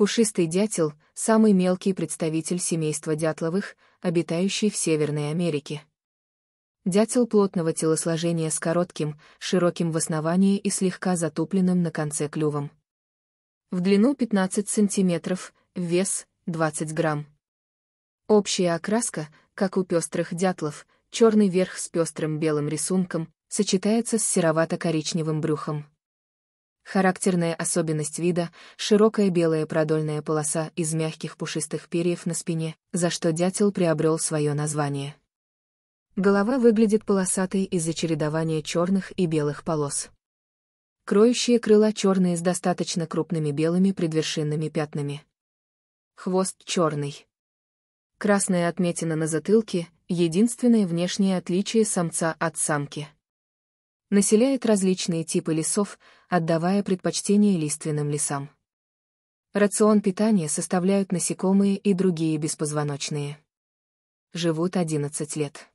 Пушистый дятел — самый мелкий представитель семейства дятловых, обитающий в Северной Америке. Дятел плотного телосложения с коротким, широким в основании и слегка затупленным на конце клювом. В длину 15 сантиметров, вес — 20 грамм. Общая окраска, как у пестрых дятлов, черный верх с пестрым белым рисунком, сочетается с серовато-коричневым брюхом. Характерная особенность вида — широкая белая продольная полоса из мягких пушистых перьев на спине, за что дятел приобрел свое название. Голова выглядит полосатой из-за чередования черных и белых полос. Кроющие крыла черные с достаточно крупными белыми предвершинными пятнами. Хвост черный. Красная отметина на затылке — единственное внешнее отличие самца от самки населяет различные типы лесов, отдавая предпочтение лиственным лесам. Рацион питания составляют насекомые и другие беспозвоночные. Живут 11 лет.